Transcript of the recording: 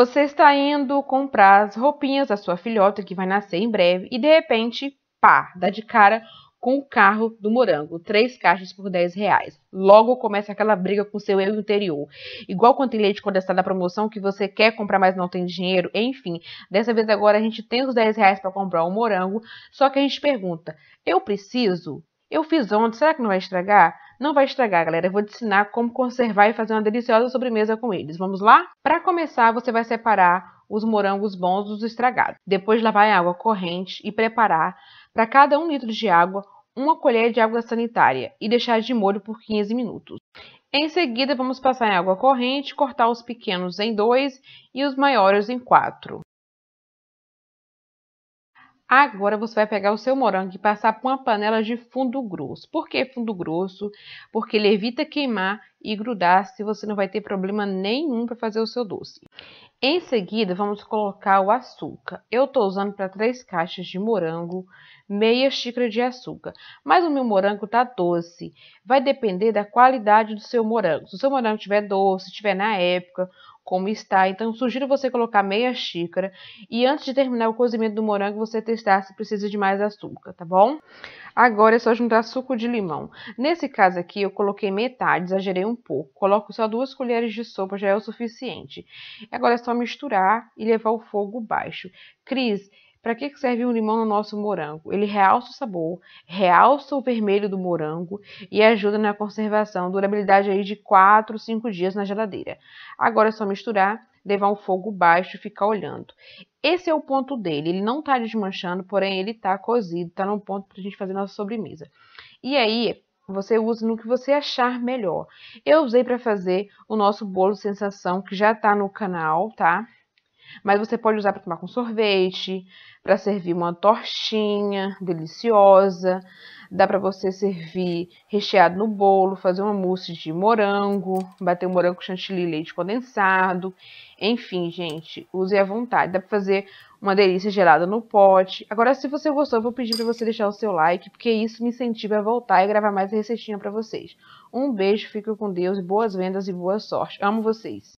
Você está indo comprar as roupinhas da sua filhota que vai nascer em breve e de repente, pá, dá de cara com o carro do morango, três caixas por 10 reais. Logo começa aquela briga com seu eu interior. Igual quando tem leite condensado da promoção que você quer comprar, mas não tem dinheiro. Enfim, dessa vez agora a gente tem os 10 reais para comprar o morango, só que a gente pergunta, eu preciso? Eu fiz ontem, será que não vai estragar? Não vai estragar, galera. Eu vou te ensinar como conservar e fazer uma deliciosa sobremesa com eles. Vamos lá? Para começar, você vai separar os morangos bons dos estragados. Depois, lavar em água corrente e preparar para cada um litro de água uma colher de água sanitária e deixar de molho por 15 minutos. Em seguida, vamos passar em água corrente, cortar os pequenos em dois e os maiores em quatro. Agora você vai pegar o seu morango e passar por uma panela de fundo grosso. Por que fundo grosso? Porque ele evita queimar e grudar-se, você não vai ter problema nenhum para fazer o seu doce. Em seguida, vamos colocar o açúcar. Eu estou usando para 3 caixas de morango, meia xícara de açúcar. Mas o meu morango está doce. Vai depender da qualidade do seu morango. Se o seu morango estiver doce, estiver na época, como está. Então, sugiro você colocar meia xícara e antes de terminar o cozimento do morango, você testar se precisa de mais açúcar, tá bom? Agora é só juntar suco de limão. Nesse caso aqui, eu coloquei metade, exagerei um um pouco. Coloco só duas colheres de sopa, já é o suficiente. Agora é só misturar e levar o fogo baixo. Cris, para que serve o limão no nosso morango? Ele realça o sabor, realça o vermelho do morango e ajuda na conservação, durabilidade aí de 4, 5 dias na geladeira. Agora é só misturar, levar um fogo baixo e ficar olhando. Esse é o ponto dele, ele não está desmanchando, porém ele está cozido, está no ponto para a gente fazer nossa sobremesa. E aí, você usa no que você achar melhor. Eu usei para fazer o nosso bolo sensação, que já está no canal, tá? Mas você pode usar para tomar com sorvete, para servir uma tortinha deliciosa, Dá para você servir recheado no bolo, fazer uma mousse de morango, bater um morango com chantilly leite condensado. Enfim, gente, use à vontade. Dá para fazer uma delícia gelada no pote. Agora, se você gostou, eu vou pedir para você deixar o seu like, porque isso me incentiva a voltar e gravar mais receitinha para vocês. Um beijo, fique com Deus, boas vendas e boa sorte. Amo vocês!